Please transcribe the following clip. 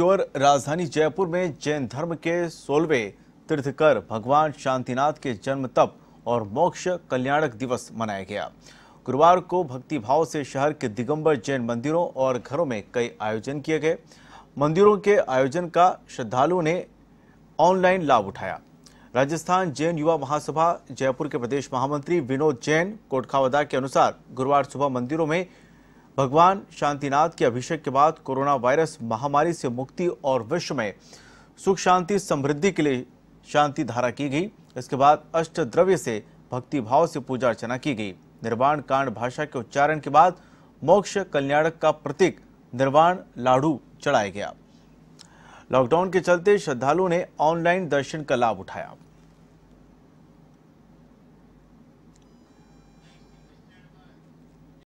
ओर राजधानी जयपुर में जैन धर्म के सोलवे तीर्थकर भगवान शांतिनाथ के जन्म तप और मोक्ष कल्याणक दिवस मनाया गया गुरुवार को भक्तिभाव से शहर के दिगंबर जैन मंदिरों और घरों में कई आयोजन किए गए मंदिरों के आयोजन का श्रद्धालुओं ने ऑनलाइन लाभ उठाया राजस्थान जैन युवा महासभा जयपुर के प्रदेश महामंत्री विनोद जैन कोटखावदा के अनुसार गुरुवार सुबह मंदिरों में भगवान शांतिनाथ के अभिषेक के बाद कोरोना वायरस महामारी से मुक्ति और विश्व में सुख शांति समृद्धि के लिए शांति धारा की गई इसके बाद अष्ट द्रव्य से भक्ति भाव से पूजा अर्चना की गई निर्वाण कांड भाषा के उच्चारण के बाद मोक्ष कल्याणक का प्रतीक निर्वाण लाडू चढ़ाया गया लॉकडाउन के चलते श्रद्धालुओं ने ऑनलाइन दर्शन का लाभ उठाया